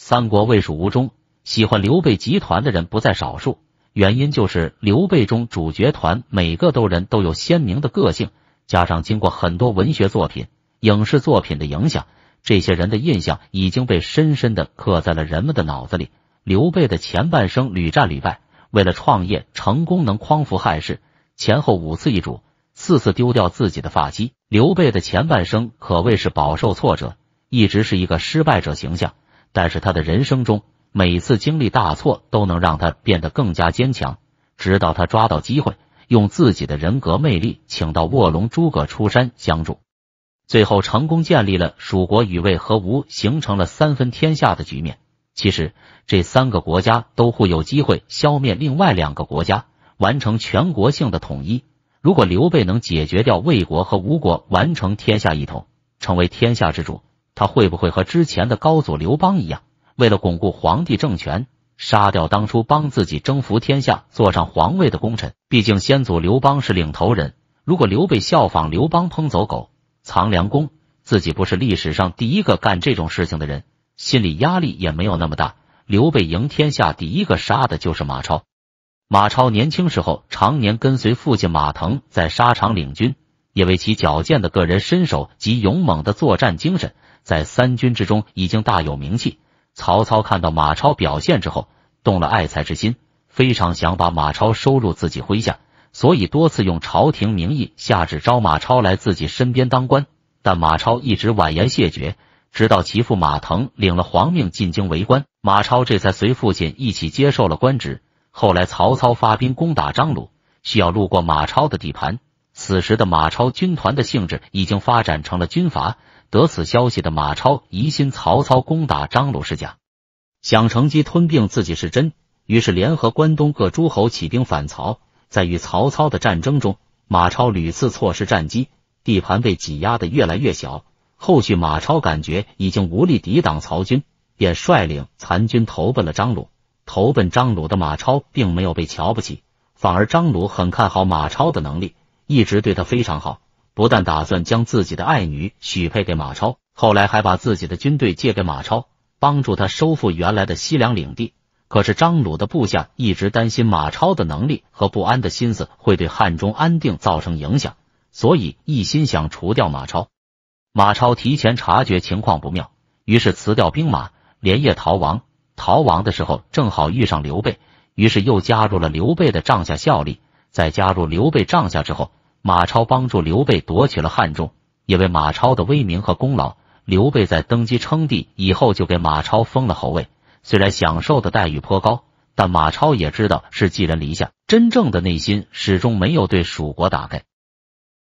三国魏蜀吴中喜欢刘备集团的人不在少数，原因就是刘备中主角团每个都人都有鲜明的个性，加上经过很多文学作品、影视作品的影响，这些人的印象已经被深深的刻在了人们的脑子里。刘备的前半生屡战屡败，为了创业成功能匡扶汉室，前后五次易主，四次丢掉自己的发妻。刘备的前半生可谓是饱受挫折，一直是一个失败者形象。但是他的人生中，每次经历大错都能让他变得更加坚强，直到他抓到机会，用自己的人格魅力请到卧龙诸葛出山相助，最后成功建立了蜀国、与魏和吴，形成了三分天下的局面。其实这三个国家都会有机会消灭另外两个国家，完成全国性的统一。如果刘备能解决掉魏国和吴国，完成天下一统，成为天下之主。他会不会和之前的高祖刘邦一样，为了巩固皇帝政权，杀掉当初帮自己征服天下、坐上皇位的功臣？毕竟先祖刘邦是领头人，如果刘备效仿刘邦，烹走狗、藏良弓，自己不是历史上第一个干这种事情的人，心理压力也没有那么大。刘备赢天下第一个杀的就是马超。马超年轻时候常年跟随父亲马腾在沙场领军，也为其矫健的个人身手及勇猛的作战精神。在三军之中已经大有名气。曹操看到马超表现之后，动了爱才之心，非常想把马超收入自己麾下，所以多次用朝廷名义下旨招马超来自己身边当官。但马超一直婉言谢绝，直到其父马腾领了皇命进京为官，马超这才随父亲一起接受了官职。后来曹操发兵攻打张鲁，需要路过马超的地盘，此时的马超军团的性质已经发展成了军阀。得此消息的马超疑心曹操攻打张鲁是假，想乘机吞并自己是真，于是联合关东各诸侯起兵反曹。在与曹操的战争中，马超屡次错失战机，地盘被挤压的越来越小。后续马超感觉已经无力抵挡曹军，便率领残军投奔了张鲁。投奔张鲁的马超并没有被瞧不起，反而张鲁很看好马超的能力，一直对他非常好。不但打算将自己的爱女许配给马超，后来还把自己的军队借给马超，帮助他收复原来的西凉领地。可是张鲁的部下一直担心马超的能力和不安的心思会对汉中安定造成影响，所以一心想除掉马超。马超提前察觉情况不妙，于是辞掉兵马，连夜逃亡。逃亡的时候正好遇上刘备，于是又加入了刘备的帐下效力。在加入刘备帐下之后。马超帮助刘备夺取了汉中，因为马超的威名和功劳，刘备在登基称帝以后就给马超封了侯位。虽然享受的待遇颇高，但马超也知道是寄人篱下，真正的内心始终没有对蜀国打开。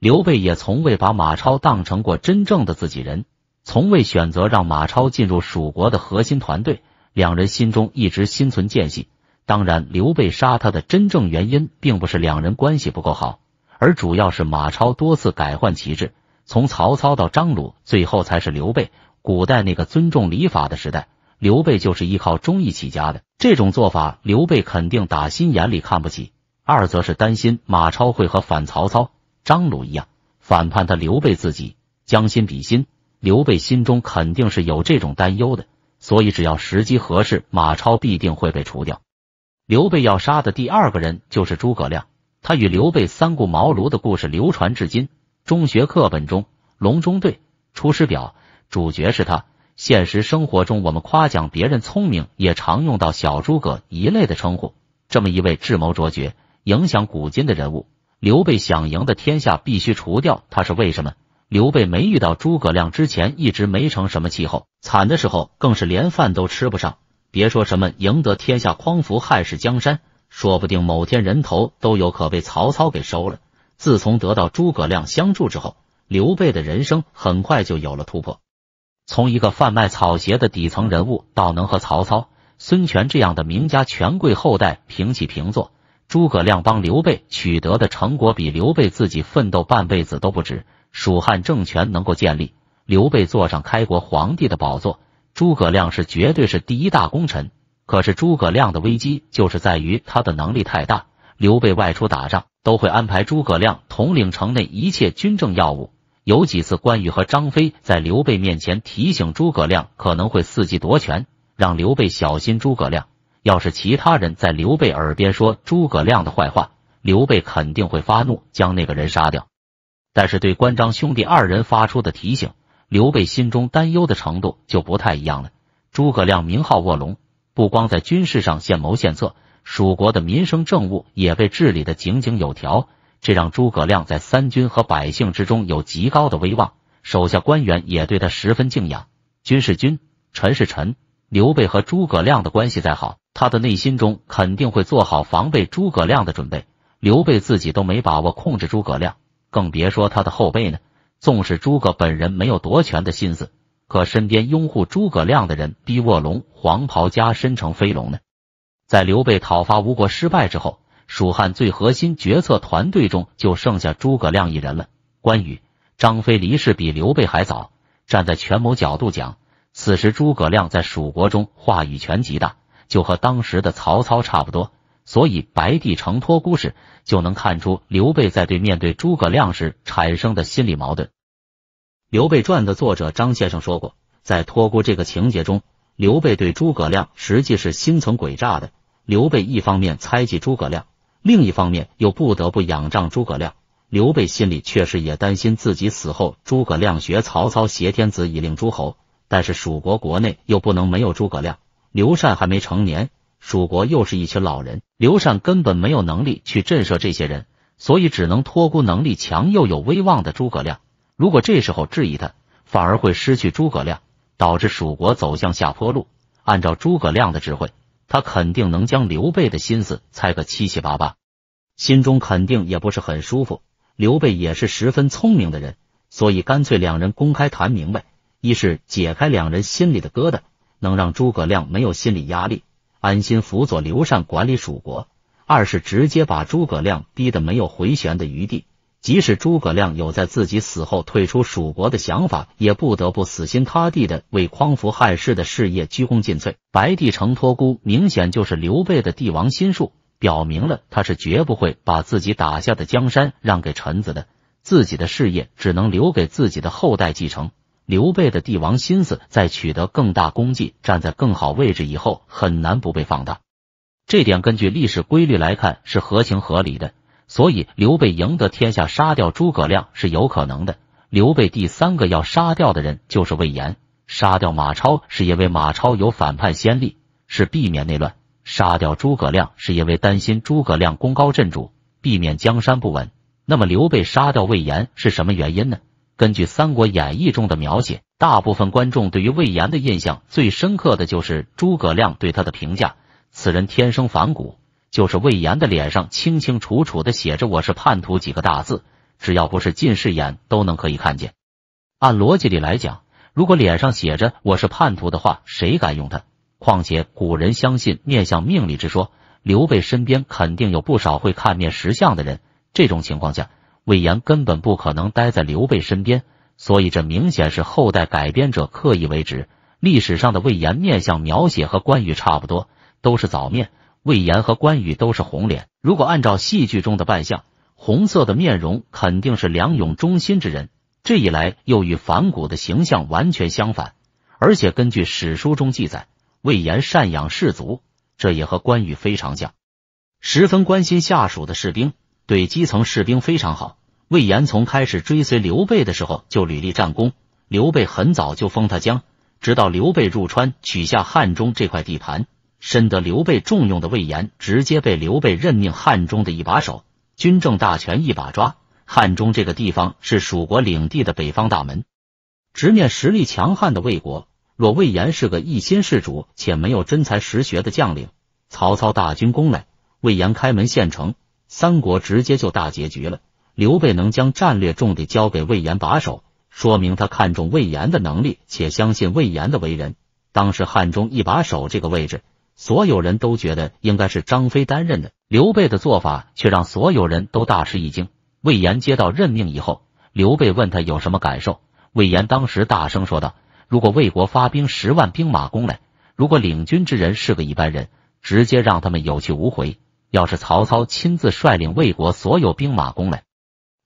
刘备也从未把马超当成过真正的自己人，从未选择让马超进入蜀国的核心团队。两人心中一直心存间隙。当然，刘备杀他的真正原因，并不是两人关系不够好。而主要是马超多次改换旗帜，从曹操到张鲁，最后才是刘备。古代那个尊重礼法的时代，刘备就是依靠忠义起家的。这种做法，刘备肯定打心眼里看不起。二则是担心马超会和反曹操、张鲁一样反叛他。刘备自己将心比心，刘备心中肯定是有这种担忧的。所以只要时机合适，马超必定会被除掉。刘备要杀的第二个人就是诸葛亮。他与刘备三顾茅庐的故事流传至今，中学课本中《隆中对》《出师表》主角是他。现实生活中，我们夸奖别人聪明，也常用到“小诸葛”一类的称呼。这么一位智谋卓绝、影响古今的人物，刘备想赢的天下必须除掉他是为什么？刘备没遇到诸葛亮之前，一直没成什么气候，惨的时候更是连饭都吃不上，别说什么赢得天下、匡扶汉室江山。说不定某天人头都有可被曹操给收了。自从得到诸葛亮相助之后，刘备的人生很快就有了突破。从一个贩卖草鞋的底层人物，到能和曹操、孙权这样的名家权贵后代平起平坐，诸葛亮帮刘备取得的成果比刘备自己奋斗半辈子都不止。蜀汉政权能够建立，刘备坐上开国皇帝的宝座，诸葛亮是绝对是第一大功臣。可是诸葛亮的危机就是在于他的能力太大，刘备外出打仗都会安排诸葛亮统领城内一切军政要务。有几次关羽和张飞在刘备面前提醒诸葛亮可能会伺机夺权，让刘备小心诸葛亮。要是其他人在刘备耳边说诸葛亮的坏话，刘备肯定会发怒将那个人杀掉。但是对关张兄弟二人发出的提醒，刘备心中担忧的程度就不太一样了。诸葛亮名号卧龙。不光在军事上献谋献策，蜀国的民生政务也被治理的井井有条，这让诸葛亮在三军和百姓之中有极高的威望，手下官员也对他十分敬仰。君是君，臣是臣，刘备和诸葛亮的关系再好，他的内心中肯定会做好防备诸葛亮的准备。刘备自己都没把握控制诸葛亮，更别说他的后辈呢。纵使诸葛本人没有夺权的心思。可身边拥护诸葛亮的人，逼卧龙黄袍加身成飞龙呢？在刘备讨伐吴国失败之后，蜀汉最核心决策团队中就剩下诸葛亮一人了。关羽、张飞离世比刘备还早。站在权谋角度讲，此时诸葛亮在蜀国中话语权极大，就和当时的曹操差不多。所以白帝城托孤时，就能看出刘备在对面对诸葛亮时产生的心理矛盾。《刘备传》的作者张先生说过，在托孤这个情节中，刘备对诸葛亮实际是心存诡诈的。刘备一方面猜忌诸葛亮，另一方面又不得不仰仗诸葛亮。刘备心里确实也担心自己死后，诸葛亮学曹操挟天子以令诸侯。但是蜀国国内又不能没有诸葛亮。刘禅还没成年，蜀国又是一群老人，刘禅根本没有能力去震慑这些人，所以只能托孤能力强又有威望的诸葛亮。如果这时候质疑他，反而会失去诸葛亮，导致蜀国走向下坡路。按照诸葛亮的智慧，他肯定能将刘备的心思猜个七七八八，心中肯定也不是很舒服。刘备也是十分聪明的人，所以干脆两人公开谈明白，一是解开两人心里的疙瘩，能让诸葛亮没有心理压力，安心辅佐刘禅管理蜀国；二是直接把诸葛亮逼得没有回旋的余地。即使诸葛亮有在自己死后退出蜀国的想法，也不得不死心塌地的为匡扶汉室的事业鞠躬尽瘁。白帝城托孤明显就是刘备的帝王心术，表明了他是绝不会把自己打下的江山让给臣子的，自己的事业只能留给自己的后代继承。刘备的帝王心思在取得更大功绩、站在更好位置以后，很难不被放大。这点根据历史规律来看是合情合理的。所以刘备赢得天下，杀掉诸葛亮是有可能的。刘备第三个要杀掉的人就是魏延，杀掉马超是因为马超有反叛先例，是避免内乱；杀掉诸葛亮是因为担心诸葛亮功高震主，避免江山不稳。那么刘备杀掉魏延是什么原因呢？根据《三国演义》中的描写，大部分观众对于魏延的印象最深刻的就是诸葛亮对他的评价：此人天生反骨。就是魏延的脸上清清楚楚的写着“我是叛徒”几个大字，只要不是近视眼都能可以看见。按逻辑里来讲，如果脸上写着我是叛徒的话，谁敢用他？况且古人相信面相命理之说，刘备身边肯定有不少会看面识相的人。这种情况下，魏延根本不可能待在刘备身边，所以这明显是后代改编者刻意为之。历史上的魏延面相描写和关羽差不多，都是早面。魏延和关羽都是红脸，如果按照戏剧中的扮相，红色的面容肯定是梁勇忠心之人。这一来又与反骨的形象完全相反，而且根据史书中记载，魏延赡养士卒，这也和关羽非常像，十分关心下属的士兵，对基层士兵非常好。魏延从开始追随刘备的时候就屡立战功，刘备很早就封他将，直到刘备入川取下汉中这块地盘。深得刘备重用的魏延，直接被刘备任命汉中的一把手，军政大权一把抓。汉中这个地方是蜀国领地的北方大门，直面实力强悍的魏国。若魏延是个一心事主且没有真才实学的将领，曹操大军攻来，魏延开门献城，三国直接就大结局了。刘备能将战略重地交给魏延把守，说明他看重魏延的能力，且相信魏延的为人。当时汉中一把手这个位置。所有人都觉得应该是张飞担任的，刘备的做法却让所有人都大吃一惊。魏延接到任命以后，刘备问他有什么感受，魏延当时大声说道：“如果魏国发兵十万兵马攻来，如果领军之人是个一般人，直接让他们有去无回；要是曹操亲自率领魏国所有兵马攻来，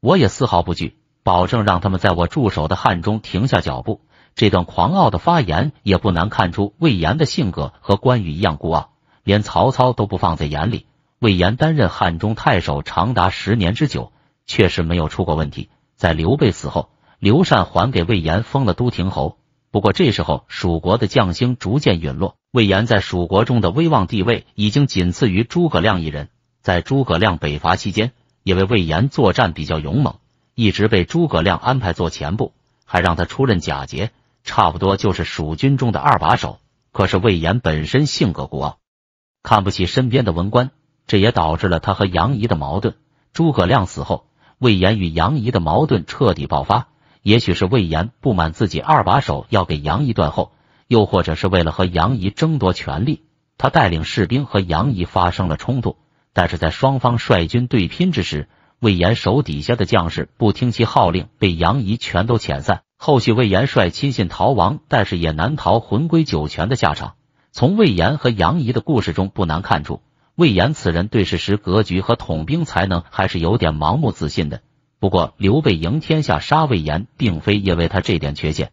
我也丝毫不惧，保证让他们在我驻守的汉中停下脚步。”这段狂傲的发言也不难看出，魏延的性格和关羽一样孤傲，连曹操都不放在眼里。魏延担任汉中太守长达十年之久，确实没有出过问题。在刘备死后，刘禅还给魏延封了都亭侯。不过这时候，蜀国的将星逐渐陨落，魏延在蜀国中的威望地位已经仅次于诸葛亮一人。在诸葛亮北伐期间，因为魏延作战比较勇猛，一直被诸葛亮安排做前部，还让他出任假节。差不多就是蜀军中的二把手，可是魏延本身性格孤傲，看不起身边的文官，这也导致了他和杨仪的矛盾。诸葛亮死后，魏延与杨仪的矛盾彻底爆发。也许是魏延不满自己二把手要给杨仪断后，又或者是为了和杨仪争夺权力，他带领士兵和杨仪发生了冲突。但是在双方率军对拼之时，魏延手底下的将士不听其号令，被杨仪全都遣散。后续魏延率亲信逃亡，但是也难逃魂归九泉的下场。从魏延和杨仪的故事中不难看出，魏延此人对事实格局和统兵才能还是有点盲目自信的。不过刘备赢天下杀魏延，并非因为他这点缺陷，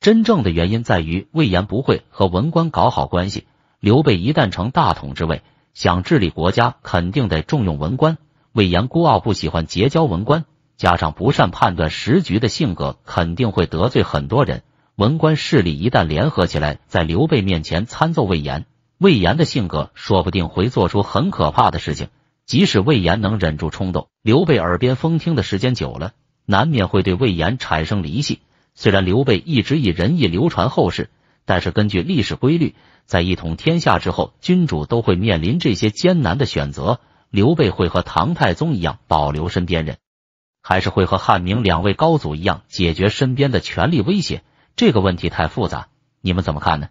真正的原因在于魏延不会和文官搞好关系。刘备一旦成大统之位，想治理国家，肯定得重用文官。魏延孤傲，不喜欢结交文官。加上不善判断时局的性格，肯定会得罪很多人。文官势力一旦联合起来，在刘备面前参奏魏延，魏延的性格说不定会做出很可怕的事情。即使魏延能忍住冲动，刘备耳边风听的时间久了，难免会对魏延产生离隙。虽然刘备一直以仁义流传后世，但是根据历史规律，在一统天下之后，君主都会面临这些艰难的选择。刘备会和唐太宗一样，保留身边人。还是会和汉明两位高祖一样，解决身边的权力威胁。这个问题太复杂，你们怎么看呢？